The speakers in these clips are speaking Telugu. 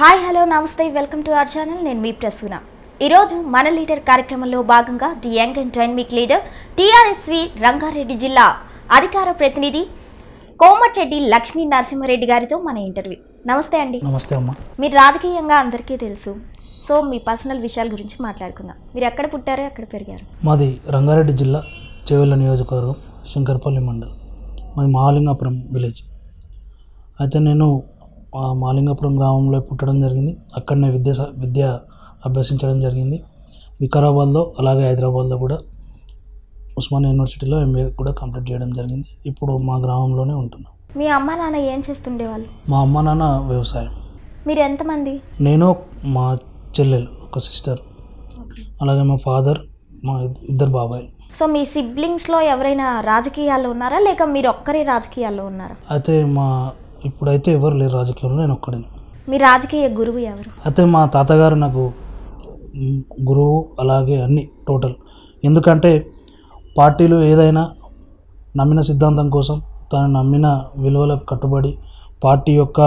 హాయ్ హలో నమస్తే వెల్కమ్ టు అవర్ ఛానల్ నేను మీ ప్రసూన ఈరోజు మన లీడర్ కార్యక్రమంలో భాగంగా the young and dynamic leader TRSV Rangareddy జిల్లా అధికార ప్రతినిధి కోమటిరెడ్డి లక్ష్మీ నరసింహారెడ్డి గారితో మన ఇంటర్వ్యూ నమస్తే అండి నమస్తే అమ్మా మీరు రాజకీయంగా అందరికీ తెలుసు సో మీ పర్సనల్ విషయాల గురించి మాట్లాడుకుందాం మీరు ఎక్కడ పుట్టారో ఎక్కడ పెరిగారు మాది రంగారెడ్డి జిల్లా చెవెళ్ళ నియోజకవర్గం శంకర్పల్లి మండలం మాది మహాలింగాపురం విలేజ్ అయితే నేను మాలింగపురం గ్రామంలో పుట్టడం జరిగింది అక్కడనే విద్య విద్య అభ్యసించడం జరిగింది వికారాబాద్లో అలాగే హైదరాబాద్లో కూడా ఉస్మాన్ యూనివర్సిటీలో ఎంబీఏ కూడా కంప్లీట్ చేయడం జరిగింది ఇప్పుడు మా గ్రామంలోనే ఉంటున్నాం మీ అమ్మ నాన్న ఏం చేస్తుండేవాళ్ళు మా అమ్మ నాన్న వ్యవసాయం మీరు ఎంతమంది నేను మా చెల్లెలు ఒక సిస్టర్ అలాగే మా ఫాదర్ మా ఇద్దరు బాబాయ్ సో మీ సిబ్లింగ్స్లో ఎవరైనా రాజకీయాల్లో ఉన్నారా లేక మీరు ఒక్కరే రాజకీయాల్లో ఉన్నారా అయితే మా ఇప్పుడైతే ఎవరు లేరు రాజకీయంలో నేను ఒక్కడే మీ రాజకీయ గురువు ఎవరు అయితే మా తాతగారు నాకు గురువు అలాగే అన్ని టోటల్ ఎందుకంటే పార్టీలు ఏదైనా నమ్మిన సిద్ధాంతం కోసం తను నమ్మిన విలువలకు కట్టుబడి పార్టీ యొక్క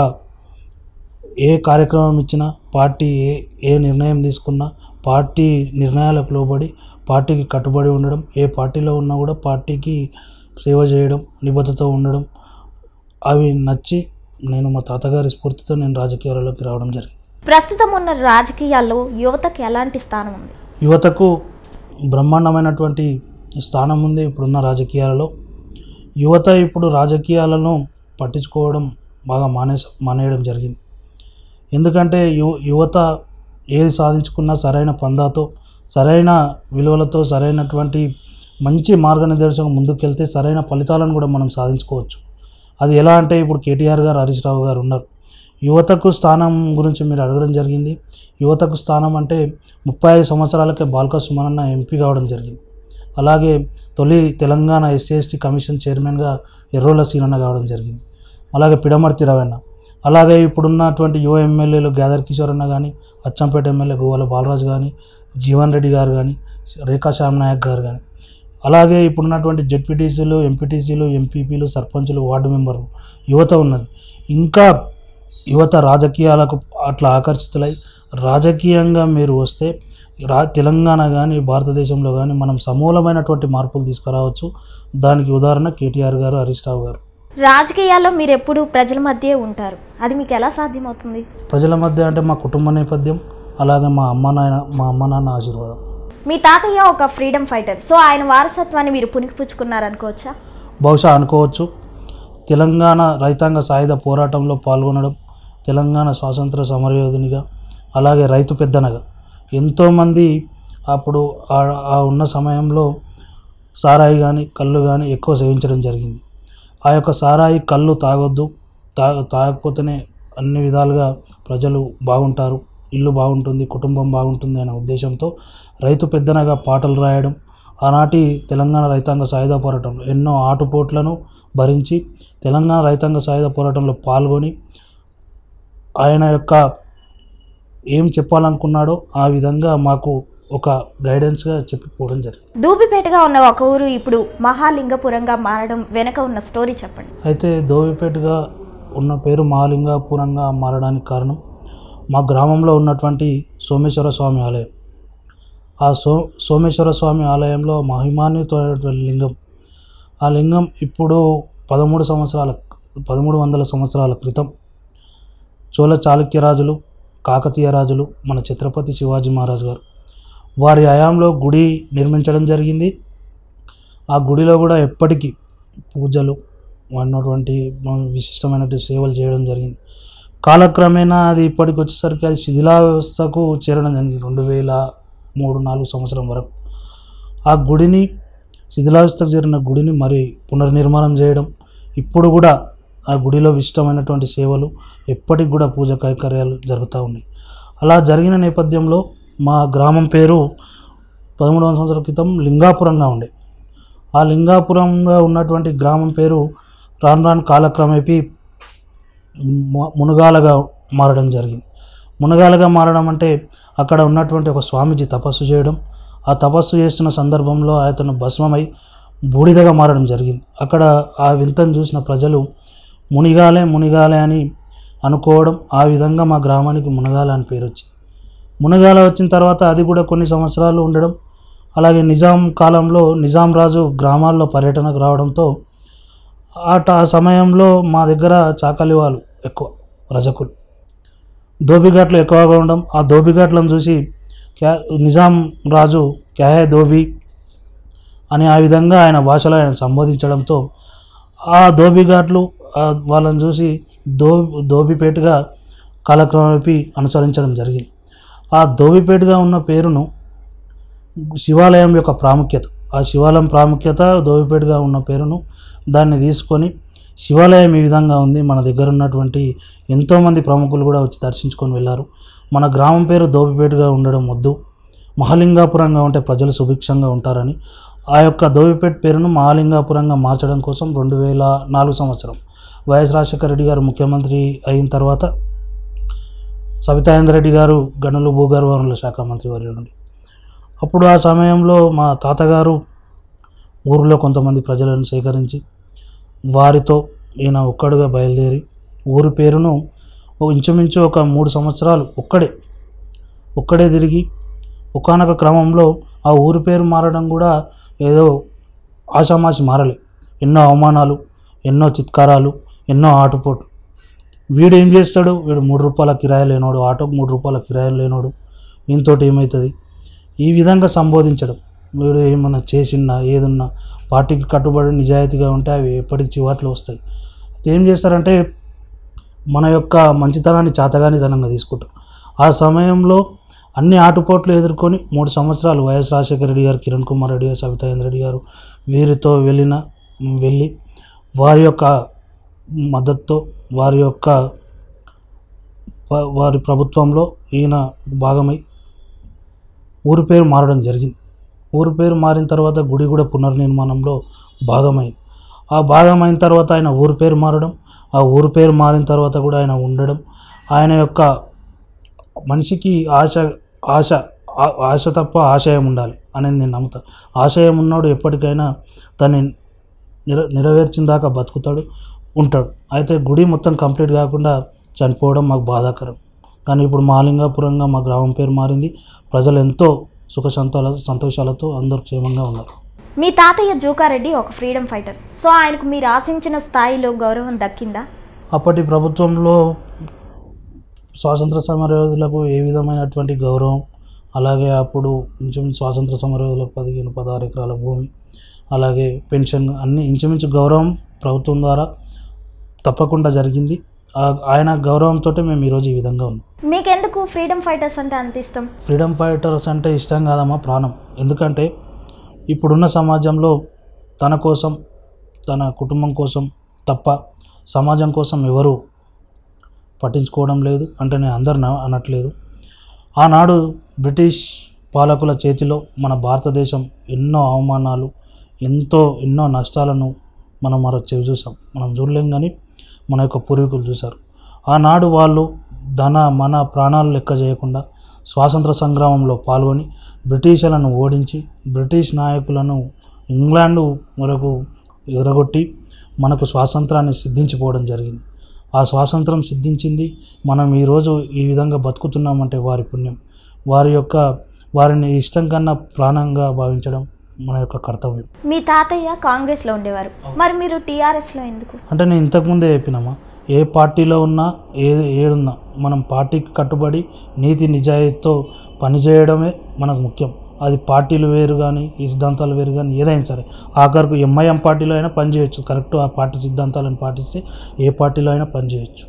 ఏ కార్యక్రమం ఇచ్చినా పార్టీ ఏ ఏ నిర్ణయం తీసుకున్నా పార్టీ నిర్ణయాలకు లోబడి పార్టీకి కట్టుబడి ఉండడం ఏ పార్టీలో ఉన్నా కూడా పార్టీకి సేవ చేయడం నిబద్ధత ఉండడం అవి నచ్చి నేను మా తాతగారి స్ఫూర్తితో నేను రాజకీయాలలోకి రావడం జరిగింది ప్రస్తుతం ఉన్న రాజకీయాల్లో యువతకు ఎలాంటి స్థానం ఉంది యువతకు బ్రహ్మాండమైనటువంటి స్థానం ఉంది ఇప్పుడున్న రాజకీయాలలో యువత ఇప్పుడు రాజకీయాలను పట్టించుకోవడం బాగా మానే మానేయడం జరిగింది ఎందుకంటే యువ యువత ఏది సాధించుకున్నా సరైన పందాతో సరైన విలువలతో సరైనటువంటి మంచి మార్గనిర్దేశం ముందుకెళ్తే సరైన ఫలితాలను కూడా మనం సాధించుకోవచ్చు అది ఎలా అంటే ఇప్పుడు కేటీఆర్ గారు హరీష్ రావు గారు ఉన్నారు యువతకు స్థానం గురించి మీరు అడగడం జరిగింది యువతకు స్థానం అంటే ముప్పై ఐదు సంవత్సరాలకే బాల్కా సుమనన్న ఎంపీ కావడం జరిగింది అలాగే తొలి తెలంగాణ ఎస్సీఎస్టీ కమిషన్ చైర్మన్గా ఎర్రోల సీనన్న కావడం జరిగింది అలాగే పిడమర్తి రవన్న అలాగే ఇప్పుడున్నటువంటి యువ ఎమ్మెల్యేలు గ్యాదర్ కిషోర్ అన్న కానీ అచ్చంపేట ఎమ్మెల్యే గోవాల బాలరాజు కానీ జీవన్ రెడ్డి గారు కానీ రేఖా శ్యామ్ నాయక్ గారు కానీ అలాగే ఇప్పుడున్నటువంటి జెడ్పీటీసీలు ఎంపీటీసీలు ఎంపీపీలు సర్పంచులు వార్డు మెంబర్లు యువత ఉన్నది ఇంకా యువత రాజకీయాలకు అట్లా ఆకర్షితులై రాజకీయంగా మీరు వస్తే రా తెలంగాణ కానీ భారతదేశంలో కానీ మనం సమూలమైనటువంటి మార్పులు తీసుకురావచ్చు దానికి ఉదాహరణ కేటీఆర్ గారు హరీష్ రావు గారు రాజకీయాల్లో మీరు ఎప్పుడు ప్రజల మధ్య ఉంటారు అది మీకు ఎలా సాధ్యమవుతుంది ప్రజల మధ్య అంటే మా కుటుంబ నేపథ్యం అలాగే మా అమ్మ నాయన మా అమ్మ నాన్న ఆశీర్వాదం మీ తాతయ్య ఒక ఫ్రీడమ్ ఫైటర్ సో ఆయన వారసత్వాన్ని మీరు పునికిపుచ్చుకున్నారనుకోవచ్చా బహుశా అనుకోవచ్చు తెలంగాణ రైతాంగ సాయుధ పోరాటంలో పాల్గొనడం తెలంగాణ స్వాతంత్ర సమరయోధునిగా అలాగే రైతు పెద్దనగా ఎంతోమంది అప్పుడు ఆ ఉన్న సమయంలో సారాయి కానీ కళ్ళు కానీ ఎక్కువ సేవించడం జరిగింది ఆ యొక్క సారాయి కళ్ళు తాగొద్దు తా తాగకపోతేనే అన్ని విధాలుగా ప్రజలు బాగుంటారు ఇల్లు బాగుంటుంది కుటుంబం బాగుంటుంది అనే ఉద్దేశంతో రైతు పెద్దనగా పాటలు రాయడం ఆనాటి తెలంగాణ రైతాంగ సాయుధ పోరాటంలో ఎన్నో ఆటుపోట్లను భరించి తెలంగాణ రైతాంగ సాయుధ పోరాటంలో పాల్గొని ఆయన యొక్క ఏం చెప్పాలనుకున్నాడో ఆ విధంగా మాకు ఒక గైడెన్స్గా చెప్పిపోవడం జరిగింది దూబిపేటగా ఉన్న ఒక ఊరు ఇప్పుడు మహాలింగపురంగా మారడం వెనక ఉన్న స్టోరీ చెప్పండి అయితే దూబిపేటగా ఉన్న పేరు మహాలింగపురంగా మారడానికి కారణం మా గ్రామంలో ఉన్నటువంటి సోమేశ్వర స్వామి ఆలయం ఆ సో సోమేశ్వర స్వామి ఆలయంలో మహిమాన్వితమైన లింగం ఆ లింగం ఇప్పుడు పదమూడు సంవత్సరాల పదమూడు వందల సంవత్సరాల క్రితం చోళ చాళుక్య రాజులు కాకతీయ రాజులు మన ఛత్రపతి శివాజీ మహారాజ్ గారు వారి హయాంలో గుడి నిర్మించడం జరిగింది ఆ గుడిలో కూడా ఎప్పటికీ పూజలు అన్నటువంటి విశిష్టమైన సేవలు చేయడం జరిగింది కాలక్రమేణా అది ఇప్పటికి వచ్చేసరికి అది శిథిలా వ్యవస్థకు చేరడం జరిగింది రెండు వేల మూడు నాలుగు సంవత్సరం వరకు ఆ గుడిని శిథిలావస్థకు చేరిన గుడిని మరి పునర్నిర్మాణం చేయడం ఇప్పుడు కూడా ఆ గుడిలో విశిష్టమైనటువంటి సేవలు ఎప్పటికి కూడా పూజ కైకర్యాలు జరుగుతూ ఉన్నాయి అలా జరిగిన నేపథ్యంలో మా గ్రామం పేరు పదమూడు వందల సంవత్సరాల క్రితం లింగాపురంగా ఉండే ఆ లింగాపురంగా ఉన్నటువంటి గ్రామం పేరు రాను రాను కాలక్రమేపీ మునగాలగా మారడం జరిగింది మునగాలగా మారడం అంటే అక్కడ ఉన్నటువంటి ఒక స్వామీజీ తపస్సు చేయడం ఆ తపస్సు చేస్తున్న సందర్భంలో అతను భస్మమై బూడిదగా మారడం జరిగింది అక్కడ ఆ వింతను చూసిన ప్రజలు మునిగాలే మునిగాలే అని అనుకోవడం ఆ విధంగా మా గ్రామానికి మునగాల అని పేరు వచ్చింది మునగాల వచ్చిన తర్వాత అది కూడా కొన్ని సంవత్సరాలు ఉండడం అలాగే నిజాం కాలంలో నిజాం రాజు గ్రామాల్లో పర్యటనకు రావడంతో ఆ సమయంలో మా దగ్గర చాకలి వాళ్ళు ఎక్కువ రజకులు ధోబిఘాట్లు ఎక్కువగా ఉండడం ఆ ధోబిఘాట్లను చూసి క్యా నిజాం రాజు క్యాహే ధోబి అని ఆ విధంగా ఆయన భాషలో ఆయన సంబోధించడంతో ఆ ధోబిఘాట్లు వాళ్ళని చూసి దో ధోబిపేటగా కాలక్రమేపీ అనుసరించడం జరిగింది ఆ ధోబిపేటగా ఉన్న పేరును శివాలయం యొక్క ప్రాముఖ్యత ఆ శివాలయం ప్రాముఖ్యత ధోబిపేటగా ఉన్న పేరును దాన్ని తీసుకొని శివాలయం ఈ విధంగా ఉంది మన దగ్గర ఉన్నటువంటి ఎంతోమంది ప్రముఖులు కూడా వచ్చి దర్శించుకొని వెళ్ళారు మన గ్రామం పేరు దోబిపేటగా ఉండడం వద్దు మహాలింగాపురంగా ఉంటే ప్రజలు సుభిక్షంగా ఉంటారని ఆ యొక్క దోబిపేట పేరును మహాలింగాపురంగా మార్చడం కోసం రెండు వేల నాలుగు సంవత్సరం వైఎస్ రాజశేఖర రెడ్డి గారు ముఖ్యమంత్రి అయిన తర్వాత సవితాయేంద్ర రెడ్డి గారు గనులు భూగర్భవనుల శాఖ మంత్రి వారి నుండి అప్పుడు ఆ సమయంలో మా తాతగారు ఊరిలో కొంతమంది ప్రజలను సేకరించి వారితో ఈయన ఒక్కడుగా బయలుదేరి ఊరి పేరును ఇంచుమించు ఒక మూడు సంవత్సరాలు ఒక్కడే ఒక్కడే తిరిగి ఒకనొక క్రమంలో ఆ ఊరి పేరు మారడం కూడా ఏదో ఆషామాషి మారలే ఎన్నో అవమానాలు ఎన్నో చిత్కారాలు ఎన్నో ఆటపోటు వీడు ఏం చేస్తాడు వీడు మూడు రూపాయల కిరాయి లేనోడు ఆటోకు మూడు రూపాయల కిరాయి లేనోడు ఈయనతోటి ఏమవుతుంది ఈ విధంగా సంబోధించడం మీరు ఏమన్నా చేసినా ఏదన్నా పార్టీకి కట్టుబడి నిజాయితీగా ఉంటే అవి ఎప్పటికి చివాట్లు వస్తాయి ఏం చేస్తారంటే మన యొక్క మంచితనాన్ని చాతగానితనంగా తీసుకుంటారు ఆ సమయంలో అన్ని ఆటుపోట్లు ఎదుర్కొని మూడు సంవత్సరాలు వైఎస్ రాజశేఖర రెడ్డి గారు కిరణ్ కుమార్ రెడ్డి గారు సబితాయేంద్ర రెడ్డి గారు వీరితో వెళ్ళిన వెళ్ళి వారి యొక్క మద్దతుతో వారి యొక్క వారి ప్రభుత్వంలో ఈయన భాగమై ఊరి పేరు మారడం జరిగింది ఊరు పేరు మారిన తర్వాత గుడి కూడా పునర్నిర్మాణంలో భాగమైంది ఆ భాగమైన తర్వాత ఆయన ఊరు పేరు మారడం ఆ ఊరు పేరు మారిన తర్వాత కూడా ఆయన ఉండడం ఆయన యొక్క మనిషికి ఆశ ఆశ ఆశ తప్ప ఆశయం ఉండాలి అనేది నేను నమ్ముతా ఆశయం ఉన్నాడు ఎప్పటికైనా తను నిర నెరవేర్చిన దాకా బతుకుతాడు ఉంటాడు అయితే గుడి మొత్తం కంప్లీట్ కాకుండా చనిపోవడం మాకు బాధాకరం కానీ ఇప్పుడు మాలింగాపురంగా మా గ్రామం పేరు మారింది ప్రజలు ఎంతో సుఖ సంతాల సంతోషాలతో అందరూ క్షేమంగా ఉన్నారు మీ తాతయ్య జూకారెడ్డి ఒక ఫ్రీడమ్ ఫైటర్ సో ఆయనకు మీరు ఆశించిన స్థాయిలో గౌరవం దక్కిందా అప్పటి ప్రభుత్వంలో స్వాతంత్ర సమరయోధులకు ఏ విధమైనటువంటి గౌరవం అలాగే అప్పుడు ఇంచుమించు స్వాతంత్ర సమరయోధులకు పదిహేను పదహారు ఎకరాల భూమి అలాగే పెన్షన్ అన్ని ఇంచుమించు గౌరవం ప్రభుత్వం ద్వారా తప్పకుండా జరిగింది ఆయన గౌరవంతో మేము ఈరోజు ఈ విధంగా ఉన్నాం మీకెందుకు ఫ్రీడమ్ ఫైటర్స్ అంటే అంత ఇష్టం ఫ్రీడమ్ ఫైటర్స్ అంటే ఇష్టం కాదమ్మా ప్రాణం ఎందుకంటే ఇప్పుడున్న సమాజంలో తన కోసం తన కుటుంబం కోసం తప్ప సమాజం కోసం ఎవరు పట్టించుకోవడం లేదు అంటే నేను అందరు అనట్లేదు ఆనాడు బ్రిటిష్ పాలకుల చేతిలో మన భారతదేశం ఎన్నో అవమానాలు ఎంతో ఎన్నో నష్టాలను మనం మరో చేవి చూసాం మనం చూడలేం కానీ మన యొక్క పూర్వీకులు చూశారు ఆనాడు వాళ్ళు ధన మన ప్రాణాలు లెక్క చేయకుండా స్వాతంత్ర సంగ్రామంలో పాల్గొని బ్రిటిషులను ఓడించి బ్రిటిష్ నాయకులను ఇంగ్లాండ్ వరకు ఎగరగొట్టి మనకు స్వాతంత్రాన్ని సిద్ధించిపోవడం జరిగింది ఆ స్వాతంత్రం సిద్ధించింది మనం ఈరోజు ఈ విధంగా బతుకుతున్నామంటే వారి పుణ్యం వారి యొక్క వారిని ఇష్టం కన్నా ప్రాణంగా భావించడం మన యొక్క కర్తవ్యం మీ తాతయ్య కాంగ్రెస్లో ఉండేవారు మరి మీరు లో ఎందుకు అంటే నేను ఇంతకుముందే చెప్పినామా ఏ పార్టీలో ఉన్నా ఏ ఏడున్నా మనం పార్టీకి కట్టుబడి నీతి నిజాయితీతో పనిచేయడమే మనకు ముఖ్యం అది పార్టీలు వేరు కానీ ఈ సిద్ధాంతాలు వేరు కానీ ఏదైనా సరే ఆఖరికు ఎంఐఎం పార్టీలో అయినా పనిచేయచ్చు కరెక్ట్ ఆ పార్టీ సిద్ధాంతాలను పాటిస్తే ఏ పార్టీలో అయినా పనిచేయచ్చు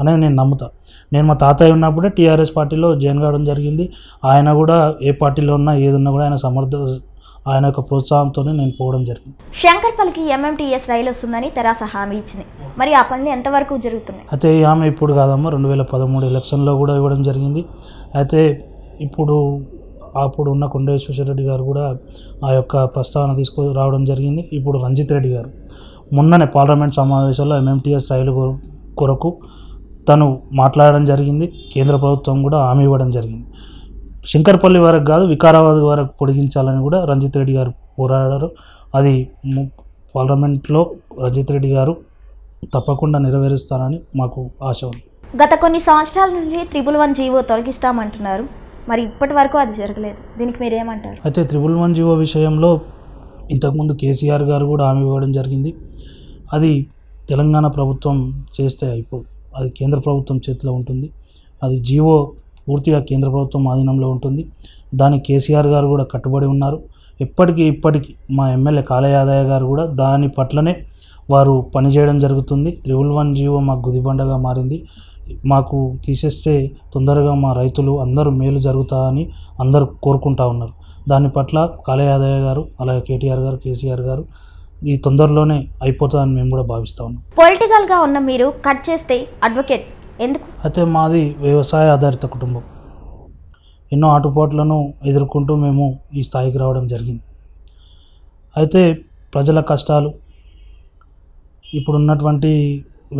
అనేది నేను నమ్ముతా నేను మా తాతయ్య ఉన్నప్పుడే టీఆర్ఎస్ పార్టీలో జాయిన్ కావడం జరిగింది ఆయన కూడా ఏ పార్టీలో ఉన్నా ఏదున్నా కూడా ఆయన సమర్థ ఆయన యొక్క ప్రోత్సాహంతోనే నేను పోవడం జరిగింది శంకర్ పల్కి ఎంఎంటీఎస్ రైలు వస్తుందని తెరాస హామీ ఇచ్చింది మరి ఆ పనులు ఎంతవరకు జరుగుతున్నాయి అయితే ఈ హామీ ఇప్పుడు కాదమ్మా రెండు వేల పదమూడు ఎలక్షన్లో కూడా ఇవ్వడం జరిగింది అయితే ఇప్పుడు అప్పుడు ఉన్న కొండేశ్వర రెడ్డి గారు కూడా ఆ యొక్క ప్రస్తావన తీసుకు రావడం జరిగింది ఇప్పుడు రంజిత్ రెడ్డి గారు మొన్ననే పార్లమెంట్ సమావేశంలో ఎంఎంటీఎస్ రైలు కొరకు తను మాట్లాడడం జరిగింది కేంద్ర ప్రభుత్వం కూడా హామీ ఇవ్వడం జరిగింది శంకర్పల్లి వరకు కాదు వికారాబాద్ వరకు పొడిగించాలని కూడా రంజిత్ రెడ్డి గారు పోరాడారు అది పార్లమెంట్లో రంజిత్ రెడ్డి గారు తప్పకుండా నెరవేరుస్తారని మాకు ఆశ ఉంది గత కొన్ని సంవత్సరాల నుండి త్రిబుల్ వన్ జీవో తొలగిస్తామంటున్నారు మరి ఇప్పటి వరకు అది జరగలేదు దీనికి మీరు ఏమంటారు అయితే త్రిబుల్ వన్ జీవో విషయంలో ఇంతకుముందు కేసీఆర్ గారు కూడా హామీ ఇవ్వడం జరిగింది అది తెలంగాణ ప్రభుత్వం చేస్తే అయిపోదు అది కేంద్ర ప్రభుత్వం చేతిలో ఉంటుంది అది జీవో పూర్తిగా కేంద్ర ప్రభుత్వం ఆధీనంలో ఉంటుంది దానికి కేసీఆర్ గారు కూడా కట్టుబడి ఉన్నారు ఇప్పటికీ ఇప్పటికీ మా ఎమ్మెల్యే కాలయాదయ్య గారు కూడా దాని పట్లనే వారు పనిచేయడం జరుగుతుంది త్రిబుల్ వన్ జీవో మాకు గుదిబండగా మారింది మాకు తీసేస్తే తొందరగా మా రైతులు అందరూ మేలు జరుగుతాయని అందరూ కోరుకుంటా ఉన్నారు దాని పట్ల కాళయాదయ్య గారు అలాగే కేటీఆర్ గారు కేసీఆర్ గారు ఈ తొందరలోనే అయిపోతుందని మేము కూడా భావిస్తా ఉన్నాం పొలిటికల్గా ఉన్న మీరు కట్ చేస్తే అడ్వకేట్ ఎందుకు అయితే మాది వ్యవసాయ ఆధారిత కుటుంబం ఎన్నో ఆటుపోట్లను ఎదుర్కొంటూ మేము ఈ స్థాయికి రావడం జరిగింది అయితే ప్రజల కష్టాలు ఇప్పుడున్నటువంటి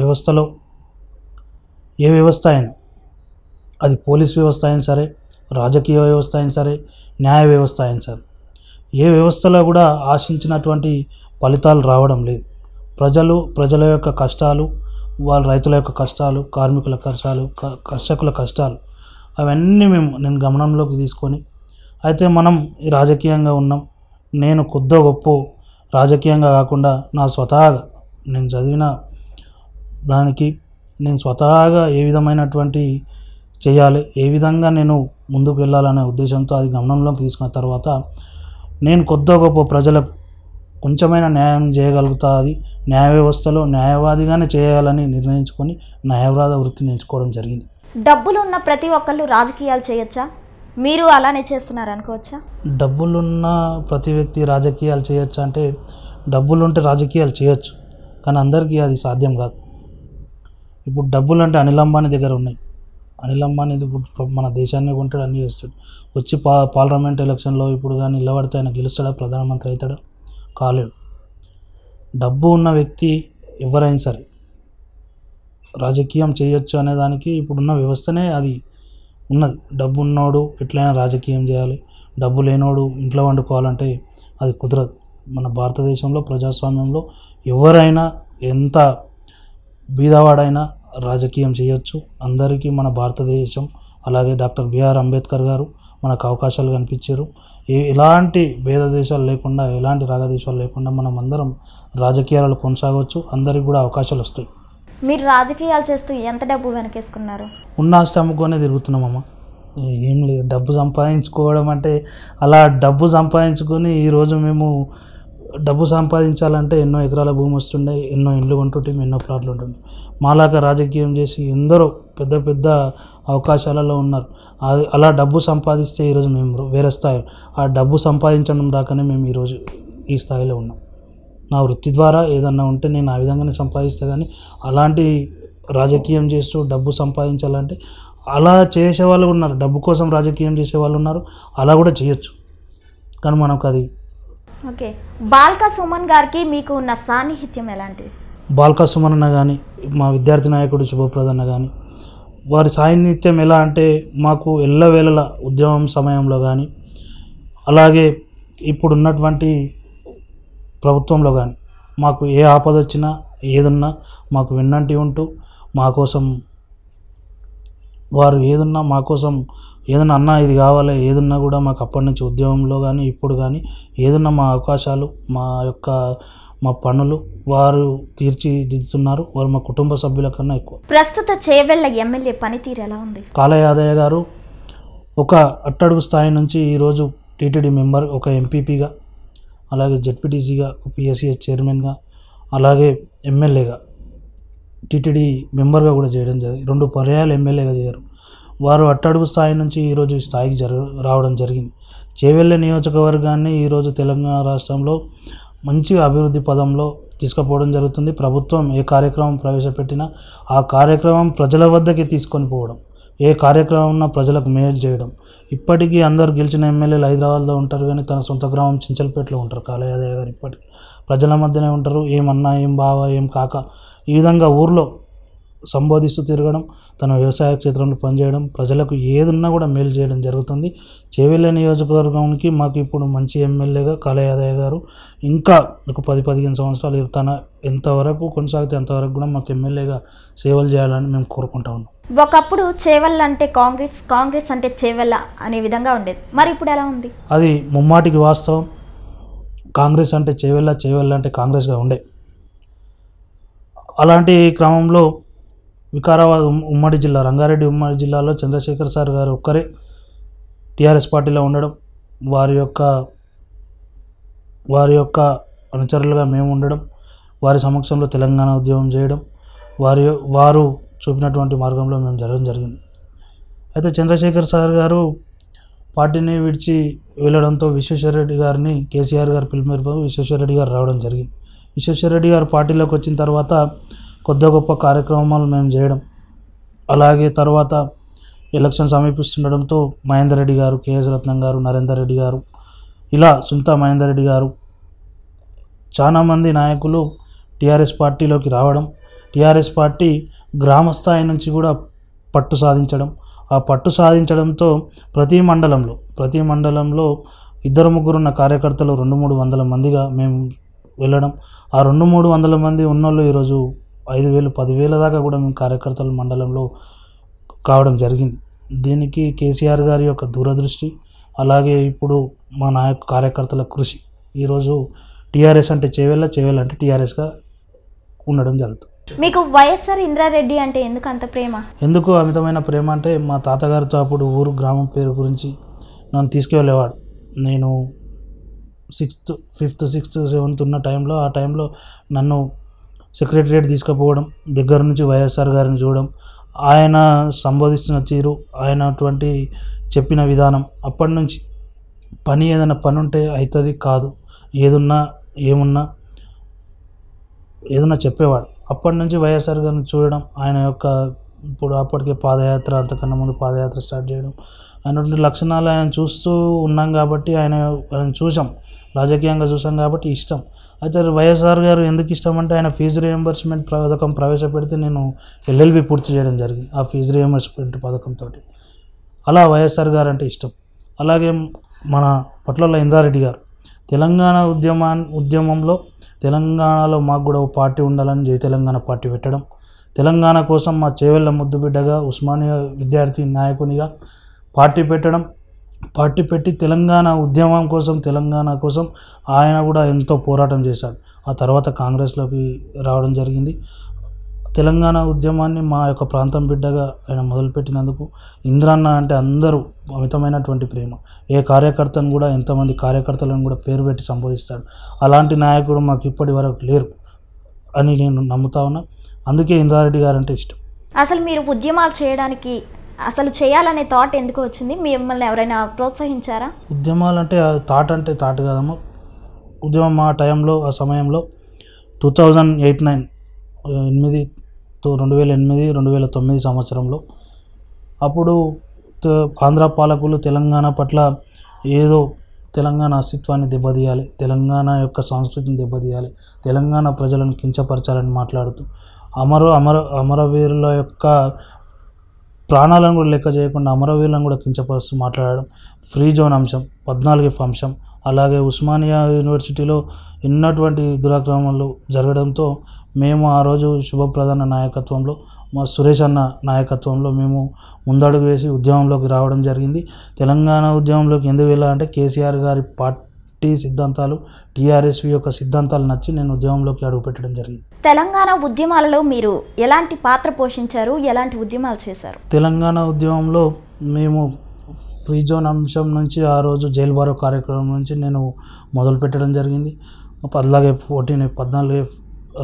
వ్యవస్థలో ఏ వ్యవస్థ అయినా అది పోలీస్ వ్యవస్థ అయినా సరే రాజకీయ వ్యవస్థ అయినా సరే న్యాయ వ్యవస్థ అయినా సరే ఏ వ్యవస్థలో కూడా ఆశించినటువంటి ఫలితాలు రావడం లేదు ప్రజలు ప్రజల యొక్క కష్టాలు వాళ్ళ రైతుల యొక్క కష్టాలు కార్మికుల కష్టాలు కర్షకుల కష్టాలు అవన్నీ మేము నేను గమనంలోకి తీసుకొని అయితే మనం రాజకీయంగా ఉన్నాం నేను కొద్దో గొప్ప రాజకీయంగా కాకుండా నా స్వతహాగా నేను చదివిన దానికి నేను స్వతహాగా ఏ విధమైనటువంటి చేయాలి ఏ విధంగా నేను ముందుకు వెళ్ళాలనే ఉద్దేశంతో అది గమనంలోకి తీసుకున్న తర్వాత నేను కొద్దో గొప్ప ప్రజలకు కొంచెమైన న్యాయం చేయగలుగుతుంది న్యాయ వ్యవస్థలో న్యాయవాదిగానే చేయాలని నిర్ణయించుకొని న్యాయవాద వృత్తి నేర్చుకోవడం జరిగింది డబ్బులున్న ప్రతి ఒక్కళ్ళు రాజకీయాలు చేయొచ్చా మీరు అలానే చేస్తున్నారు అనుకోవచ్చా డబ్బులున్న ప్రతి వ్యక్తి రాజకీయాలు చేయొచ్చు అంటే డబ్బులుంటే రాజకీయాలు చేయొచ్చు కానీ అందరికీ అది సాధ్యం కాదు ఇప్పుడు డబ్బులు అంటే అనిల్ అంబానీ దగ్గర ఉన్నాయి అనిల్ అంబానీ ఇప్పుడు మన దేశాన్ని కొంటాడు అన్నీ చేస్తాడు వచ్చి పా పార్లమెంట్ ఎలక్షన్లో ఇప్పుడు కానీ నిలబడితే ఆయన గెలుస్తాడా ప్రధానమంత్రి అవుతాడా కాలేడు డబ్బు ఉన్న వ్యక్తి ఎవరైనా సరే రాజకీయం చేయొచ్చు అనే దానికి ఇప్పుడున్న వ్యవస్థనే అది ఉన్నది డబ్బు ఉన్నోడు ఎట్లయినా రాజకీయం చేయాలి డబ్బు లేనోడు ఇంట్లో వండుకోవాలంటే అది కుదరదు మన భారతదేశంలో ప్రజాస్వామ్యంలో ఎవరైనా ఎంత బీదవాడైనా రాజకీయం చేయొచ్చు అందరికీ మన భారతదేశం అలాగే డాక్టర్ బిఆర్ అంబేద్కర్ గారు మనకు అవకాశాలు కనిపించారు ఎలాంటి భేద దేశాలు లేకుండా ఎలాంటి రాగదేశాలు లేకుండా మనం అందరం రాజకీయాలు కొనసాగవచ్చు అందరికి కూడా అవకాశాలు వస్తాయి మీరు రాజకీయాలు చేస్తూ ఎంత డబ్బు వెనకేసుకున్నారు ఉన్న ఆస్తి తిరుగుతున్నాం అమ్మ ఏం లేదు డబ్బు సంపాదించుకోవడం అంటే అలా డబ్బు సంపాదించుకొని ఈరోజు మేము డబ్బు సంపాదించాలంటే ఎన్నో ఎకరాల భూమి వస్తుండే ఎన్నో ఇండ్లు ఉంటుంటే ఎన్నో ప్లాట్లు ఉంటుండే మాలాక రాజకీయం చేసి ఎందరో పెద్ద పెద్ద అవకాశాలలో ఉన్నారు అది అలా డబ్బు సంపాదిస్తే ఈరోజు మేము వేరే స్థాయి ఆ డబ్బు సంపాదించడం రాకనే మేము ఈరోజు ఈ స్థాయిలో ఉన్నాం నా వృత్తి ద్వారా ఏదన్నా ఉంటే నేను ఆ విధంగానే సంపాదిస్తే కానీ అలాంటి రాజకీయం చేస్తూ డబ్బు సంపాదించాలంటే అలా చేసే వాళ్ళు ఉన్నారు డబ్బు కోసం రాజకీయం చేసే వాళ్ళు ఉన్నారు అలా కూడా చేయొచ్చు కానీ మనకు అది ఓకే బాల్కా సుమన్ గారికి మీకు ఉన్న సాన్నిహిత్యం ఎలాంటిది బాల్కా సుమన్ అన్న కానీ మా విద్యార్థి నాయకుడు శుభప్రద అన్న కానీ వారి సాన్నిహిత్యం ఎలా అంటే మాకు ఎల్లవేళల ఉద్యమం సమయంలో కానీ అలాగే ఇప్పుడున్నటువంటి ప్రభుత్వంలో కానీ మాకు ఏ ఆపద వచ్చినా ఏదున్నా మాకు విన్నంటి ఉంటూ మా కోసం వారు ఏదున్నా మా కోసం ఏదన్నా అన్న ఇది కావాలి ఏదన్నా కూడా మాకు అప్పటి నుంచి ఉద్యోగంలో కానీ ఇప్పుడు కానీ ఏదన్నా మా అవకాశాలు మా యొక్క మా పనులు వారు తీర్చిదిద్దుతున్నారు వారు మా కుటుంబ సభ్యుల కన్నా ఎక్కువ ప్రస్తుత చేవెళ్ల ఎమ్మెల్యే పనితీరు ఎలా ఉంది యాదయ్య గారు ఒక అట్టడుగు స్థాయి నుంచి ఈరోజు టీటీడీ మెంబర్ ఒక ఎంపీపీగా అలాగే జెడ్పీటీసీగా పిఎస్సిఎస్ చైర్మన్గా అలాగే ఎమ్మెల్యేగా టీటీడీ మెంబర్గా కూడా చేయడం జరిగింది రెండు పర్యాలు ఎమ్మెల్యేగా చేయరు వారు అట్టడుగు స్థాయి నుంచి ఈరోజు ఈ స్థాయికి జరు రావడం జరిగింది చేవెళ్ళ నియోజకవర్గాన్ని ఈరోజు తెలంగాణ రాష్ట్రంలో మంచి అభివృద్ధి పదంలో తీసుకుపోవడం జరుగుతుంది ప్రభుత్వం ఏ కార్యక్రమం ప్రవేశపెట్టినా ఆ కార్యక్రమం ప్రజల వద్దకి తీసుకొని పోవడం ఏ కార్యక్రమం ఉన్నా ప్రజలకు మేలు చేయడం ఇప్పటికీ అందరు గెలిచిన ఎమ్మెల్యేలు హైదరాబాద్లో ఉంటారు కానీ తన సొంత గ్రామం చించల్పేటలో ఉంటారు కాళయాదయ్య గారు ఇప్పటికీ ప్రజల మధ్యనే ఉంటారు ఏమన్నా ఏం బావా ఏం కాక ఈ విధంగా ఊర్లో సంబోధిస్తూ తిరగడం తన వ్యవసాయ క్షేత్రంలో పనిచేయడం ప్రజలకు ఏదున్నా కూడా మేలు చేయడం జరుగుతుంది చేవెల్ల నియోజకవర్గానికి మాకు ఇప్పుడు మంచి ఎమ్మెల్యేగా కాళయాదయ్య గారు ఇంకా ఒక పది పదిహేను సంవత్సరాలు తన ఎంతవరకు కొనసాగితే అంతవరకు కూడా మాకు ఎమ్మెల్యేగా సేవలు చేయాలని మేము కోరుకుంటా ఉన్నాం ఒకప్పుడు చేవల్ అంటే కాంగ్రెస్ కాంగ్రెస్ అంటే చేవల్ల అనే విధంగా ఉండేది మరి ఇప్పుడు ఎలా ఉంది అది ముమ్మాటికి వాస్తవం కాంగ్రెస్ అంటే చేవెల్ల చేవెల్ల అంటే కాంగ్రెస్గా ఉండే అలాంటి క్రమంలో వికారాబాద్ ఉమ్మడి జిల్లా రంగారెడ్డి ఉమ్మడి జిల్లాలో చంద్రశేఖర్ సార్ గారు ఒక్కరే టీఆర్ఎస్ పార్టీలో ఉండడం వారి యొక్క వారి యొక్క అనుచరులుగా మేము ఉండడం వారి సమక్షంలో తెలంగాణ ఉద్యమం చేయడం వారి వారు చూపినటువంటి మార్గంలో మేము జరగడం జరిగింది అయితే చంద్రశేఖర్ సార్ గారు పార్టీని విడిచి వెళ్ళడంతో విశ్వేశ్వరరెడ్డి గారిని కేసీఆర్ గారు పిలుపు విశ్వేశ్వరరెడ్డి గారు రావడం జరిగింది విశ్వేశ్వరరెడ్డి గారు పార్టీలోకి వచ్చిన తర్వాత కొద్ద గొప్ప కార్యక్రమాలు మేము చేయడం అలాగే తర్వాత ఎలక్షన్ సమీపిస్తుండడంతో మహేందర్ రెడ్డి గారు కేఎస్ రత్నం గారు నరేందర్ రెడ్డి గారు ఇలా సునీతా మహేందర్ రెడ్డి గారు చాలామంది నాయకులు టీఆర్ఎస్ పార్టీలోకి రావడం టీఆర్ఎస్ పార్టీ గ్రామస్థాయి నుంచి కూడా పట్టు సాధించడం ఆ పట్టు సాధించడంతో ప్రతి మండలంలో ప్రతి మండలంలో ఇద్దరు ముగ్గురున్న కార్యకర్తలు రెండు మూడు వందల మందిగా మేము వెళ్ళడం ఆ రెండు మూడు వందల మంది ఉన్నోళ్ళు ఈరోజు ఐదు వేలు పదివేల దాకా కూడా మేము కార్యకర్తలు మండలంలో కావడం జరిగింది దీనికి కేసీఆర్ గారి యొక్క దూరదృష్టి అలాగే ఇప్పుడు మా నాయక కార్యకర్తల కృషి ఈరోజు టీఆర్ఎస్ అంటే చేవెళ్ళ చేవెళ్ళ అంటే టీఆర్ఎస్గా ఉండడం జరుగుతుంది మీకు వైఎస్ఆర్ ఇంద్రారెడ్డి అంటే ఎందుకు అంత ప్రేమ ఎందుకు అమితమైన ప్రేమ అంటే మా తాతగారితో అప్పుడు ఊరు గ్రామం పేరు గురించి నన్ను తీసుకువెళ్ళేవాడు నేను సిక్స్త్ ఫిఫ్త్ సిక్స్త్ సెవెంత్ ఉన్న టైంలో ఆ టైంలో నన్ను సెక్రటరియట్ తీసుకుపోవడం దగ్గర నుంచి వైఎస్ఆర్ గారిని చూడడం ఆయన సంబోధిస్తున్న తీరు ఆయన అటువంటి చెప్పిన విధానం అప్పటి నుంచి పని ఏదైనా పని ఉంటే అవుతుంది కాదు ఏదున్నా ఏమున్నా ఏదన్నా చెప్పేవాడు అప్పటి నుంచి వైఎస్ఆర్ గారిని చూడడం ఆయన యొక్క ఇప్పుడు అప్పటికే పాదయాత్ర అంతకన్నా ముందు పాదయాత్ర స్టార్ట్ చేయడం ఆయన లక్షణాలు ఆయన చూస్తూ ఉన్నాం కాబట్టి ఆయన ఆయన చూసాం రాజకీయంగా చూసాం కాబట్టి ఇష్టం అయితే వైఎస్ఆర్ గారు ఎందుకు ఇష్టమంటే ఆయన ఫీజు రియంబర్స్మెంట్ పథకం ప్రవేశపెడితే నేను ఎల్ఎల్బి పూర్తి చేయడం జరిగింది ఆ ఫీజు రియంబర్స్మెంట్ పథకంతో అలా వైఎస్ఆర్ గారు అంటే ఇష్టం అలాగే మన పట్ల ఇందారెడ్డి గారు తెలంగాణ ఉద్యమా ఉద్యమంలో తెలంగాణలో మాకు కూడా ఓ పార్టీ ఉండాలని జయ తెలంగాణ పార్టీ పెట్టడం తెలంగాణ కోసం మా చేవెళ్ళ ముద్దుబిడ్డగా ఉస్మానియా విద్యార్థి నాయకునిగా పార్టీ పెట్టడం పార్టీ పెట్టి తెలంగాణ ఉద్యమం కోసం తెలంగాణ కోసం ఆయన కూడా ఎంతో పోరాటం చేశాడు ఆ తర్వాత కాంగ్రెస్లోకి రావడం జరిగింది తెలంగాణ ఉద్యమాన్ని మా యొక్క ప్రాంతం బిడ్డగా ఆయన మొదలుపెట్టినందుకు ఇంద్రాన్న అంటే అందరూ అమితమైనటువంటి ప్రేమ ఏ కార్యకర్తను కూడా ఎంతమంది కార్యకర్తలను కూడా పేరు పెట్టి సంబోధిస్తాడు అలాంటి నాయకుడు మాకు ఇప్పటి వరకు లేరు అని నేను నమ్ముతా ఉన్నా అందుకే ఇంద్రారెడ్డి గారంటే ఇష్టం అసలు మీరు ఉద్యమాలు చేయడానికి అసలు చేయాలనే థాట్ ఎందుకు వచ్చింది మిమ్మల్ని ఎవరైనా ప్రోత్సహించారా ఉద్యమాలు అంటే థాట్ అంటే థాట్ కాదమ్మా ఉద్యమం ఆ టైంలో ఆ సమయంలో టూ థౌజండ్ ఎయిట్ నైన్ ఎనిమిది రెండు వేల ఎనిమిది రెండు వేల తొమ్మిది సంవత్సరంలో అప్పుడు ఆంధ్ర పాలకులు తెలంగాణ పట్ల ఏదో తెలంగాణ అస్తిత్వాన్ని దెబ్బతీయాలి తెలంగాణ యొక్క సంస్కృతిని దెబ్బతీయాలి తెలంగాణ ప్రజలను కించపరచాలని మాట్లాడుతూ అమర అమర అమరవీరుల యొక్క ప్రాణాలను కూడా లెక్క చేయకుండా అమరవీరులను కూడా కించపరుస్తూ మాట్లాడడం ఫ్రీ జోన్ అంశం పద్నాలుగు ఎఫ్ అంశం అలాగే ఉస్మానియా యూనివర్సిటీలో ఎన్నటువంటి దురాక్రమణలు జరగడంతో మేము ఆ రోజు శుభప్రధాన నాయకత్వంలో మా సురేష్ అన్న నాయకత్వంలో మేము ముందడుగు వేసి ఉద్యమంలోకి రావడం జరిగింది తెలంగాణ ఉద్యమంలోకి ఎందుకు వెళ్ళాలంటే కేసీఆర్ గారి పార్ట్ టీ సిద్ధాంతాలు టీఆర్ఎస్వి యొక్క సిద్ధాంతాలు నచ్చి నేను ఉద్యమంలోకి అడుగుపెట్టడం జరిగింది తెలంగాణ ఉద్యమాలలో మీరు ఎలాంటి పాత్ర పోషించారు ఎలాంటి ఉద్యమాలు చేశారు తెలంగాణ ఉద్యమంలో మేము ఫ్రీ జోన్ అంశం నుంచి ఆ రోజు జైలు బారో కార్యక్రమం నుంచి నేను మొదలు పెట్టడం జరిగింది పద్నాలుగు ఫోర్టీన్ పద్నాలుగు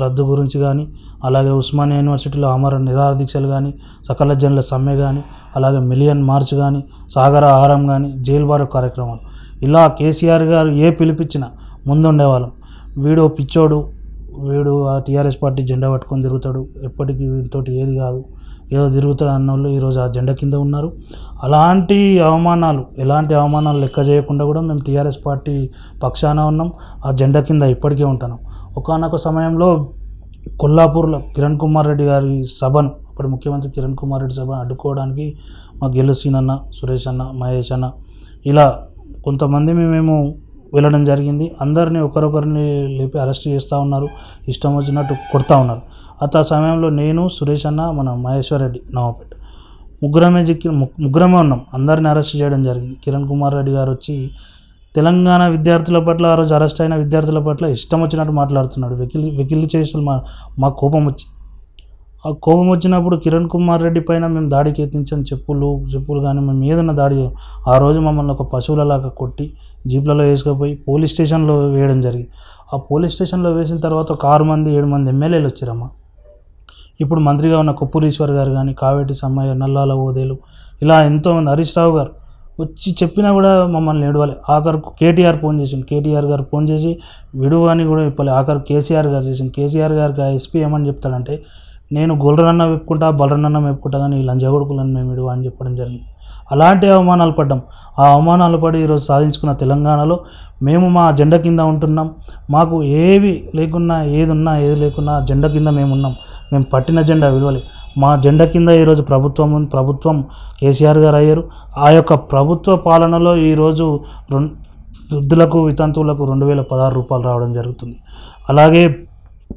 రద్దు గురించి కానీ అలాగే ఉస్మానియా యూనివర్సిటీలో అమర నిరాహార దీక్షలు కానీ సకల జనుల సమ్మె కానీ అలాగే మిలియన్ మార్చ్ కానీ సాగర ఆహారం కానీ జైలు బారో కార్యక్రమాలు ఇలా కేసీఆర్ గారు ఏ పిలిపించినా ముందుండేవాళ్ళం వీడు పిచ్చోడు వీడు ఆ టీఆర్ఎస్ పార్టీ జెండా పట్టుకొని తిరుగుతాడు ఎప్పటికీ వీటితోటి ఏది కాదు ఏదో తిరుగుతాడు అన్న వాళ్ళు ఈరోజు ఆ జెండా కింద ఉన్నారు అలాంటి అవమానాలు ఎలాంటి అవమానాలు లెక్క చేయకుండా కూడా మేము టీఆర్ఎస్ పార్టీ పక్షాన ఉన్నాం ఆ జెండా కింద ఇప్పటికే ఉంటాను ఒకనొక సమయంలో కొల్లాపూర్లో కిరణ్ కుమార్ రెడ్డి గారి సభను అప్పుడు ముఖ్యమంత్రి కిరణ్ కుమార్ రెడ్డి సభను అడ్డుకోవడానికి మా గెలుసీనన్న సురేష్ అన్న మహేష్ అన్న ఇలా కొంతమంది మేము వెళ్ళడం జరిగింది అందరినీ ఒకరొకరిని లేపి అరెస్ట్ చేస్తూ ఉన్నారు ఇష్టం వచ్చినట్టు కొడతా ఉన్నారు అత సమయంలో నేను సురేష్ అన్న మన మహేశ్వర్ రెడ్డి నవాపేట ముగ్గురమే జిక్కి ముగ్గురమే ఉన్నాం అందరిని అరెస్ట్ చేయడం జరిగింది కిరణ్ కుమార్ రెడ్డి గారు వచ్చి తెలంగాణ విద్యార్థుల పట్ల ఆ రోజు అరెస్ట్ అయిన విద్యార్థుల పట్ల ఇష్టం వచ్చినట్టు మాట్లాడుతున్నాడు వెకిలి వెకిలి చేసిన మా మా కోపం వచ్చి ఆ కోపం వచ్చినప్పుడు కిరణ్ కుమార్ రెడ్డి పైన మేము దాడికి యత్నించాం చెప్పులు చెప్పులు కానీ మేము ఏదైనా దాడి ఆ రోజు మమ్మల్ని ఒక పశువులలాగా కొట్టి జీప్లలో వేసుకుపోయి పోలీస్ స్టేషన్లో వేయడం జరిగింది ఆ పోలీస్ స్టేషన్లో వేసిన తర్వాత ఒక ఆరు మంది ఏడు మంది ఎమ్మెల్యేలు వచ్చారమ్మా ఇప్పుడు మంత్రిగా ఉన్న కొప్పురీశ్వర్ గారు కానీ కావేటి సమ్మయ్య నల్లాల ఓదేలు ఇలా ఎంతోమంది హరీష్ రావు గారు వచ్చి చెప్పినా కూడా మమ్మల్ని ఏడవాలి ఆఖరుకు కేటీఆర్ ఫోన్ చేసింది కేటీఆర్ గారు ఫోన్ చేసి విడువని కూడా చెప్పాలి ఆఖరు కేసీఆర్ గారు చేసింది కేసీఆర్ గారు ఎస్పీ ఏమని చెప్తాడంటే నేను గోల్రన్న మెప్పుకుంటా బలరన్న మెప్పుకుంటా కానీ లంజగొడుకులను మేము ఇడు అని చెప్పడం జరిగింది అలాంటి అవమానాలు పడ్డాం ఆ అవమానాలు పడి ఈరోజు సాధించుకున్న తెలంగాణలో మేము మా జెండా కింద ఉంటున్నాం మాకు ఏవి లేకున్నా ఏది ఉన్నా ఏది లేకున్నా జెండా కింద మేము ఉన్నాం మేము పట్టిన జెండా విలువలే మా జెండా కింద ఈరోజు ప్రభుత్వం ప్రభుత్వం కేసీఆర్ గారు అయ్యారు ఆ యొక్క ప్రభుత్వ పాలనలో ఈరోజు రెండు వృద్ధులకు వితంతువులకు రెండు వేల పదహారు రూపాయలు రావడం జరుగుతుంది అలాగే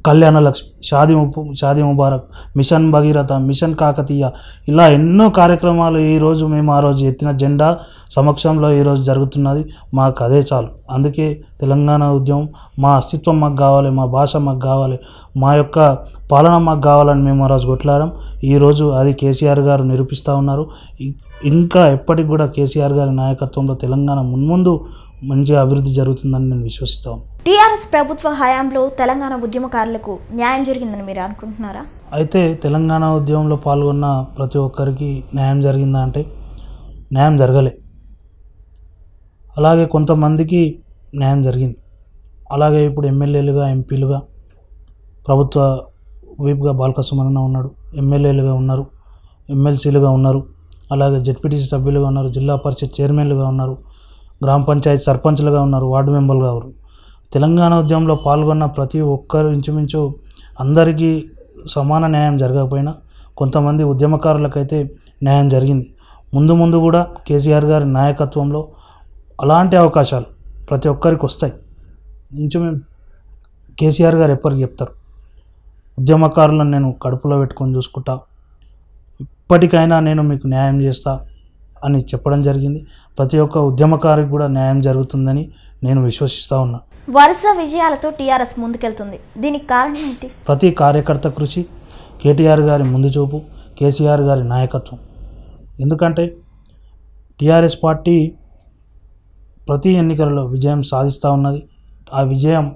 కళ్యాణ లక్ష్మి షాది షాది ముబారక్ మిషన్ భగీరథ మిషన్ కాకతీయ ఇలా ఎన్నో కార్యక్రమాలు ఈరోజు మేము ఆ రోజు ఎత్తిన జెండా సమక్షంలో ఈరోజు జరుగుతున్నది మాకు అదే చాలు అందుకే తెలంగాణ ఉద్యమం మా అస్తిత్వం మాకు కావాలి మా భాష మాకు కావాలి మా యొక్క పాలన మాకు కావాలని మేము ఆ రోజు కొట్లాడాం ఈరోజు అది కేసీఆర్ గారు నిరూపిస్తూ ఉన్నారు ఇంకా ఎప్పటికి కూడా కేసీఆర్ గారి నాయకత్వంలో తెలంగాణ మున్ముందు మంచి అభివృద్ధి జరుగుతుందని నేను విశ్వసిస్తాను టీఆర్ఎస్ ప్రభుత్వ హయాంలో తెలంగాణ ఉద్యమకారులకు న్యాయం జరిగిందని మీరు అనుకుంటున్నారా అయితే తెలంగాణ ఉద్యమంలో పాల్గొన్న ప్రతి ఒక్కరికి న్యాయం జరిగిందా అంటే న్యాయం జరగలే అలాగే కొంతమందికి న్యాయం జరిగింది అలాగే ఇప్పుడు ఎమ్మెల్యేలుగా ఎంపీలుగా ప్రభుత్వ వీప్గా బాలకృష్ణ ఉన్నాడు ఎమ్మెల్యేలుగా ఉన్నారు ఎమ్మెల్సీలుగా ఉన్నారు అలాగే జెడ్పీటీసీ సభ్యులుగా ఉన్నారు జిల్లా పరిషత్ చైర్మన్లుగా ఉన్నారు గ్రామ పంచాయతీ సర్పంచ్లుగా ఉన్నారు వార్డు మెంబర్లుగా ఉన్నారు తెలంగాణ ఉద్యమంలో పాల్గొన్న ప్రతి ఒక్కరు ఇంచుమించు అందరికీ సమాన న్యాయం జరగకపోయినా కొంతమంది ఉద్యమకారులకైతే న్యాయం జరిగింది ముందు ముందు కూడా కేసీఆర్ గారి నాయకత్వంలో అలాంటి అవకాశాలు ప్రతి ఒక్కరికి వస్తాయి ఇంచుమి కేసీఆర్ గారు ఎప్పటికి చెప్తారు ఉద్యమకారులను నేను కడుపులో పెట్టుకొని చూసుకుంటా ఇప్పటికైనా నేను మీకు న్యాయం చేస్తా అని చెప్పడం జరిగింది ప్రతి ఒక్క ఉద్యమకారికి కూడా న్యాయం జరుగుతుందని నేను విశ్వసిస్తూ ఉన్నా వరుస విజయాలతో టీఆర్ఎస్ ముందుకెళ్తుంది దీనికి కారణం ఏంటి ప్రతి కార్యకర్త కృషి కేటీఆర్ గారి ముందు చూపు కేసీఆర్ గారి నాయకత్వం ఎందుకంటే టీఆర్ఎస్ పార్టీ ప్రతి ఎన్నికలలో విజయం సాధిస్తూ ఉన్నది ఆ విజయం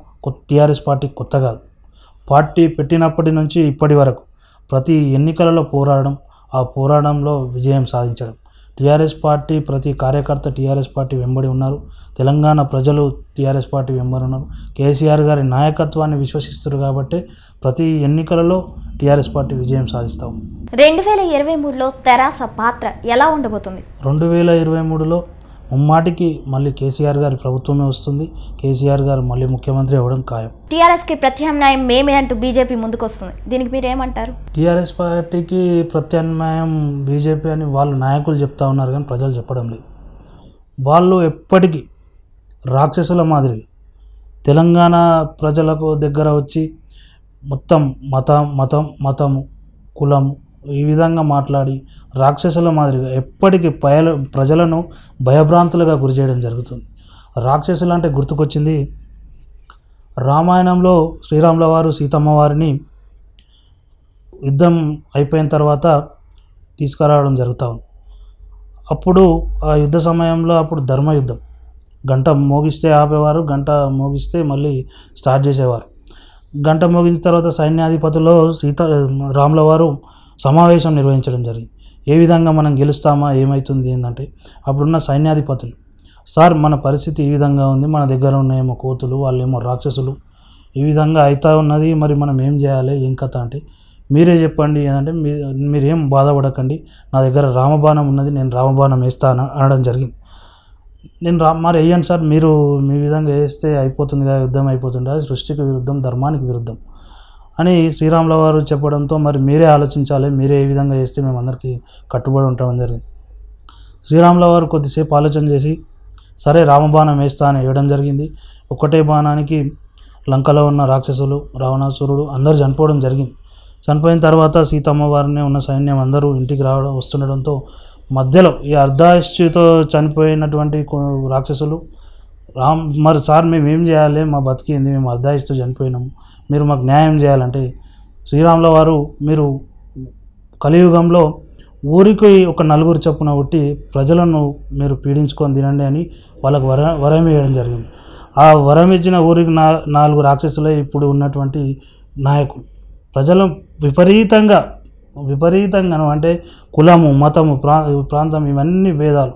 టీఆర్ఎస్ పార్టీ కొత్త కాదు పార్టీ పెట్టినప్పటి నుంచి ఇప్పటి వరకు ప్రతి ఎన్నికలలో పోరాడడం ఆ పోరాటంలో విజయం సాధించడం టీఆర్ఎస్ పార్టీ ప్రతి కార్యకర్త టీఆర్ఎస్ పార్టీ వెంబడి ఉన్నారు తెలంగాణ ప్రజలు టీఆర్ఎస్ పార్టీ వెంబడి ఉన్నారు కేసీఆర్ గారి నాయకత్వాన్ని విశ్వసిస్తారు కాబట్టి ప్రతి ఎన్నికలలో టీఆర్ఎస్ పార్టీ విజయం సాధిస్తాం రెండు వేల ఇరవై మూడులో తెరాస పాత్ర ఎలా ఉండబోతుంది రెండు వేల ఇరవై మూడులో ముమ్మాటికి మళ్ళీ కేసీఆర్ గారి ప్రభుత్వమే వస్తుంది కేసీఆర్ గారు మళ్ళీ ముఖ్యమంత్రి అవ్వడం ఖాయం టీఆర్ఎస్కి ప్రత్యామ్నాయం మేమే అంటూ బీజేపీ ముందుకొస్తుంది దీనికి మీరు ఏమంటారు టీఆర్ఎస్ పార్టీకి ప్రత్యామ్నాయం బీజేపీ అని వాళ్ళు నాయకులు చెప్తా ఉన్నారు కానీ ప్రజలు చెప్పడం లేదు వాళ్ళు ఎప్పటికీ రాక్షసుల మాదిరి తెలంగాణ ప్రజలకు దగ్గర వచ్చి మొత్తం మతం మతం మతము కులము ఈ విధంగా మాట్లాడి రాక్షసుల మాదిరిగా ఎప్పటికీ పయ ప్రజలను భయభ్రాంతులుగా గురి చేయడం జరుగుతుంది రాక్షసులు అంటే గుర్తుకొచ్చింది రామాయణంలో శ్రీరాముల వారు సీతమ్మ వారిని యుద్ధం అయిపోయిన తర్వాత తీసుకురావడం జరుగుతూ ఉంది అప్పుడు ఆ యుద్ధ సమయంలో అప్పుడు ధర్మయుద్ధం గంట మోగిస్తే ఆపేవారు గంట మోగిస్తే మళ్ళీ స్టార్ట్ చేసేవారు గంట మోగిన తర్వాత సైన్యాధిపతిలో సీత రాముల వారు సమావేశం నిర్వహించడం జరిగింది ఏ విధంగా మనం గెలుస్తామా ఏమవుతుంది ఏంటంటే అప్పుడున్న సైన్యాధిపతులు సార్ మన పరిస్థితి ఈ విధంగా ఉంది మన దగ్గర ఉన్నాయేమో కోతులు వాళ్ళేమో రాక్షసులు ఈ విధంగా అవుతా ఉన్నది మరి మనం ఏం చేయాలి ఏం కథ అంటే మీరే చెప్పండి ఏంటంటే మీ మీరేం బాధపడకండి నా దగ్గర రామబాణం ఉన్నది నేను రామబాణం వేస్తాను అనడం జరిగింది నేను రా మరి వేయండి సార్ మీరు మీ విధంగా వేస్తే అయిపోతుంది కదా యుద్ధం అయిపోతుండే సృష్టికి విరుద్ధం ధర్మానికి విరుద్ధం అని శ్రీరాముల వారు చెప్పడంతో మరి మీరే ఆలోచించాలి మీరే ఏ విధంగా చేస్తే మేము అందరికీ కట్టుబడి ఉంటామని జరిగింది శ్రీరాముల వారు కొద్దిసేపు ఆలోచన చేసి సరే రామబాణం వేస్తా అని వేయడం జరిగింది ఒక్కటే బాణానికి లంకలో ఉన్న రాక్షసులు రావణాసురుడు అందరూ చనిపోవడం జరిగింది చనిపోయిన తర్వాత సీతమ్మ వారిని ఉన్న సైన్యం అందరూ ఇంటికి రావడం వస్తుండడంతో మధ్యలో ఈ అర్ధాయుష్యతో చనిపోయినటువంటి రాక్షసులు రామ్ మరి సార్ మేము ఏం చేయాలి మా బతికింది మేము అర్ధాయిస్తూ చనిపోయినాము మీరు మాకు న్యాయం చేయాలంటే శ్రీరాముల వారు మీరు కలియుగంలో ఊరికి ఒక నలుగురు చొప్పున కొట్టి ప్రజలను మీరు పీడించుకొని తినండి అని వాళ్ళకు వర వరం ఇవ్వడం జరిగింది ఆ వరం ఇచ్చిన ఊరికి నా నాలుగు రాక్షసులే ఇప్పుడు ఉన్నటువంటి నాయకులు ప్రజలను విపరీతంగా విపరీతంగా అంటే కులము మతము ప్రా ప్రాంతం ఇవన్నీ భేదాలు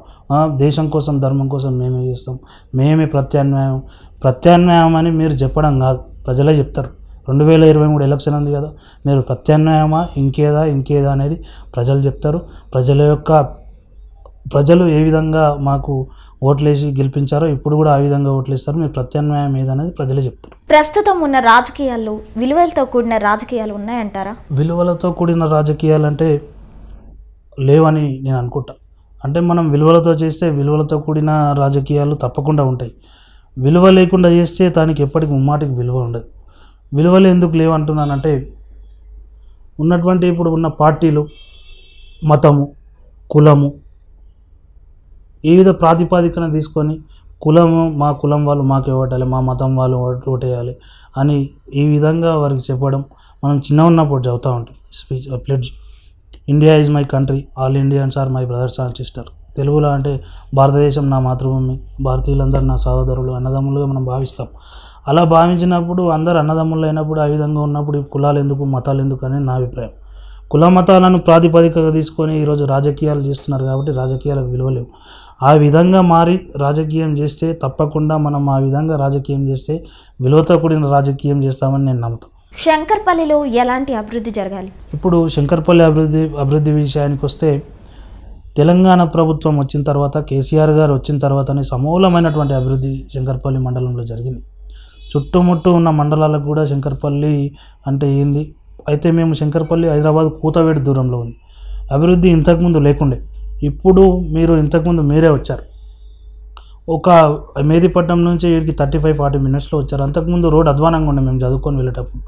దేశం కోసం ధర్మం కోసం మేమే చేస్తాం మేమే ప్రత్యామ్నాయం ప్రత్యాన్వయం అని మీరు చెప్పడం కాదు ప్రజలే చెప్తారు రెండు వేల ఇరవై మూడు ఎలక్షన్ ఉంది కదా మీరు ప్రత్యామ్నాయమా ఇంకేదా ఇంకేదా అనేది ప్రజలు చెప్తారు ప్రజల యొక్క ప్రజలు ఏ విధంగా మాకు ఓట్లేసి గెలిపించారో ఇప్పుడు కూడా ఆ విధంగా ఓట్లేస్తారు మీరు ప్రత్యామ్నాయం ఏదనేది ప్రజలే చెప్తారు ప్రస్తుతం ఉన్న రాజకీయాల్లో విలువలతో కూడిన రాజకీయాలు ఉన్నాయంటారా విలువలతో కూడిన రాజకీయాలు అంటే లేవని నేను అనుకుంటా అంటే మనం విలువలతో చేస్తే విలువలతో కూడిన రాజకీయాలు తప్పకుండా ఉంటాయి విలువ లేకుండా చేస్తే దానికి ఎప్పటికి ముమ్మాటికి విలువ ఉండదు విలువలు ఎందుకు లేవంటున్నానంటే ఉన్నటువంటి ఇప్పుడు ఉన్న పార్టీలు మతము కులము ఈ విధ ప్రాతిపాదికన తీసుకొని కులము మా కులం వాళ్ళు మాకు ఇవ్వటాలి మా మతం వాళ్ళు ఓటేయాలి అని ఈ విధంగా వారికి చెప్పడం మనం చిన్న ఉన్నప్పుడు చదువుతూ ఉంటాం speech pledge India is my country all Indians are my brothers are sister తెలుగులో అంటే భారతదేశం నా మాతృభూమి భారతీయులందరూ నా సహోదరులు అన్నదమ్ములుగా మనం భావిస్తాం అలా భావించినప్పుడు అందరు అన్నదమ్ములు అయినప్పుడు ఆ విధంగా ఉన్నప్పుడు కులాలు ఎందుకు మతాలు ఎందుకు అనేది నా అభిప్రాయం కుల మతాలను ప్రాతిపదికగా తీసుకొని ఈరోజు రాజకీయాలు చేస్తున్నారు కాబట్టి రాజకీయాలకు విలువలేవు ఆ విధంగా మారి రాజకీయం చేస్తే తప్పకుండా మనం ఆ విధంగా రాజకీయం చేస్తే విలువతో కూడిన రాజకీయం చేస్తామని నేను నమ్ముతాను శంకర్పల్లిలో ఎలాంటి అభివృద్ధి జరగాలి ఇప్పుడు శంకర్పల్లి అభివృద్ధి అభివృద్ధి విషయానికి వస్తే తెలంగాణ ప్రభుత్వం వచ్చిన తర్వాత కేసీఆర్ గారు వచ్చిన తర్వాతనే సమూలమైనటువంటి అభివృద్ధి శంకర్పల్లి మండలంలో జరిగింది చుట్టుముట్టు ఉన్న మండలాలకు కూడా శంకర్పల్లి అంటే ఏంది అయితే మేము శంకర్పల్లి హైదరాబాద్ కూతవేడి దూరంలో ఉంది అభివృద్ధి ఇంతకుముందు లేకుండే ఇప్పుడు మీరు ఇంతకుముందు మీరే వచ్చారు ఒక మేదిపట్నం నుంచి వీడికి థర్టీ ఫైవ్ ఫార్టీ మినిట్స్లో వచ్చారు అంతకుముందు రోడ్ అధ్వానంగా ఉండే మేము చదువుకొని వెళ్ళేటప్పుడు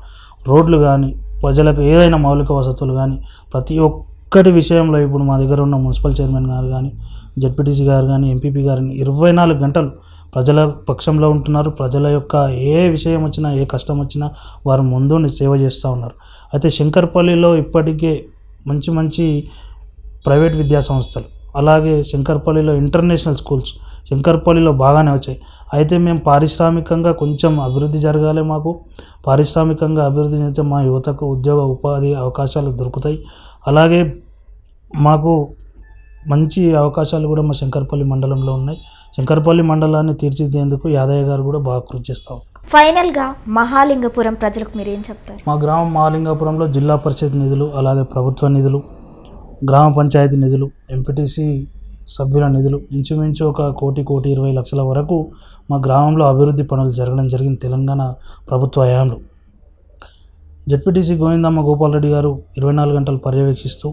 రోడ్లు కానీ ప్రజలకు ఏదైనా మౌలిక వసతులు కానీ ప్రతి ఒక్కటి విషయంలో ఇప్పుడు మా దగ్గర ఉన్న మున్సిపల్ చైర్మన్ గారు కానీ జడ్పీటీసీ గారు కానీ ఎంపీపీ గారిని ఇరవై నాలుగు గంటలు ప్రజల పక్షంలో ఉంటున్నారు ప్రజల యొక్క ఏ విషయం వచ్చినా ఏ కష్టం వచ్చినా వారు ముందు సేవ చేస్తూ ఉన్నారు అయితే శంకర్పల్లిలో ఇప్పటికే మంచి మంచి ప్రైవేట్ విద్యా సంస్థలు అలాగే శంకర్పల్లిలో ఇంటర్నేషనల్ స్కూల్స్ శంకర్పల్లిలో బాగానే వచ్చాయి అయితే మేము పారిశ్రామికంగా కొంచెం అభివృద్ధి జరగాలి మాకు పారిశ్రామికంగా అభివృద్ధి చెందితే మా యువతకు ఉద్యోగ ఉపాధి అవకాశాలు దొరుకుతాయి అలాగే మాకు మంచి అవకాశాలు కూడా మా శంకర్పల్లి మండలంలో ఉన్నాయి శంకర్పల్లి మండలాన్ని తీర్చిదేందుకు యాదయ్య గారు కూడా బాగా కృషి చేస్తాం ఫైనల్గా మహాలింగపురం ప్రజలకు మీరు ఏం చెప్తారు మా గ్రామం మహాలింగపురంలో జిల్లా పరిషత్ నిధులు అలాగే ప్రభుత్వ నిధులు గ్రామ పంచాయతీ నిధులు ఎంపీటీసీ సభ్యుల నిధులు ఇంచుమించు ఒక కోటి కోటి ఇరవై లక్షల వరకు మా గ్రామంలో అభివృద్ధి పనులు జరగడం జరిగింది తెలంగాణ ప్రభుత్వ హయాంలో జడ్పీటీసీ గోవిందమ్మ గోపాలరెడ్డి గారు ఇరవై నాలుగు గంటలు పర్యవేక్షిస్తూ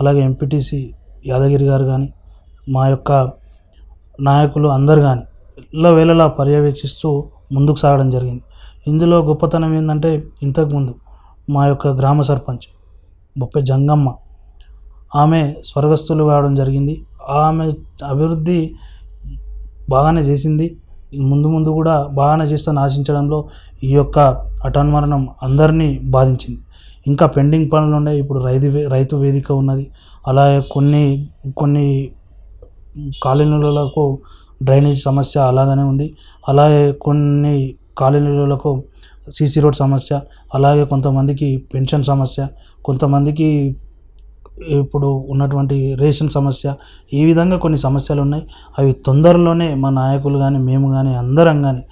అలాగే ఎంపీటీసీ యాదగిరి గారు కానీ మా యొక్క నాయకులు అందరు కానీ ఎల్ల వేళలా పర్యవేక్షిస్తూ ముందుకు సాగడం జరిగింది ఇందులో గొప్పతనం ఏంటంటే ఇంతకుముందు మా యొక్క గ్రామ సర్పంచ్ బొప్పే జంగమ్మ ఆమె స్వర్గస్థులు కావడం జరిగింది ఆమె అభివృద్ధి బాగానే చేసింది ముందు ముందు కూడా బాగానే చేస్తాను ఆశించడంలో ఈ యొక్క అటన్మరణం అందరినీ బాధించింది ఇంకా పెండింగ్ పనులు ఉన్నాయి ఇప్పుడు రైతు రైతు వేదిక ఉన్నది అలాగే కొన్ని కొన్ని కాలనీలకు డ్రైనేజ్ సమస్య అలాగనే ఉంది అలాగే కొన్ని కాలనీలకు సీసీ రోడ్ సమస్య అలాగే కొంతమందికి పెన్షన్ సమస్య కొంతమందికి ఇప్పుడు ఉన్నటువంటి రేషన్ సమస్య ఈ విధంగా కొన్ని సమస్యలు ఉన్నాయి అవి తొందరలోనే మా నాయకులు కానీ మేము కానీ అందరం కానీ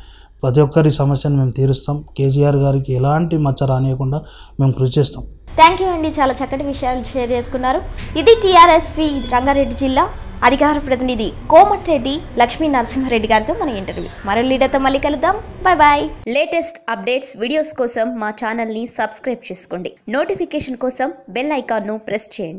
ప్రతి ఒక్కరి సమస్యను మేము తీరుస్తాం కేసీఆర్ గారికి ఎలాంటి మచ్చ రానియకుండా మేము కృషి చేస్తాం థ్యాంక్ యూ అండి చాలా చక్కటి విషయాలు షేర్ చేసుకున్నారు ఇది టీఆర్ఎస్వి రంగారెడ్డి జిల్లా అధికార ప్రతినిధి కోమటిరెడ్డి లక్ష్మీ నరసింహారెడ్డి గారితో మన ఇంటర్వ్యూ మరో లీడర్తో మళ్ళీ కలుద్దాం bye bye latest updates videos కోసం మా ఛానల్ని సబ్స్క్రైబ్ చేసుకోండి నోటిఫికేషన్ కోసం బెల్ ఐకాన్ను ప్రెస్ చేయండి